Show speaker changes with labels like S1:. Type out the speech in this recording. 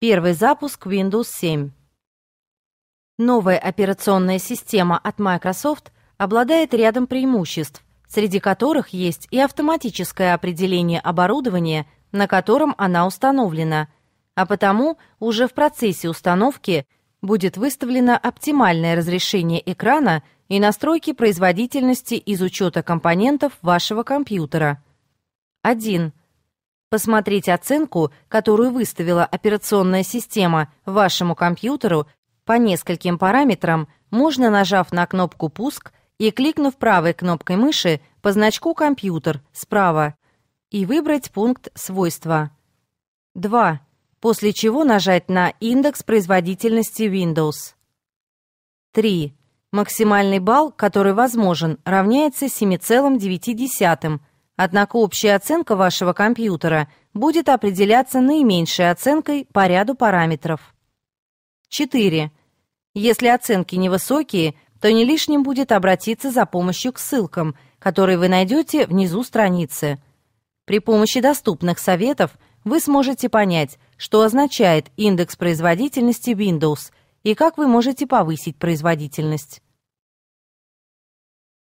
S1: Первый запуск Windows 7. Новая операционная система от Microsoft обладает рядом преимуществ, среди которых есть и автоматическое определение оборудования, на котором она установлена, а потому уже в процессе установки будет выставлено оптимальное разрешение экрана и настройки производительности из учета компонентов вашего компьютера. 1 посмотреть оценку, которую выставила операционная система вашему компьютеру по нескольким параметрам, можно нажав на кнопку «Пуск» и кликнув правой кнопкой мыши по значку «Компьютер» справа и выбрать пункт «Свойства». 2. После чего нажать на «Индекс производительности Windows». 3. Максимальный балл, который возможен, равняется 7,9, Однако общая оценка вашего компьютера будет определяться наименьшей оценкой по ряду параметров. 4. Если оценки невысокие, то не лишним будет обратиться за помощью к ссылкам, которые вы найдете внизу страницы. При помощи доступных советов вы сможете понять, что означает индекс производительности Windows и как вы можете повысить производительность.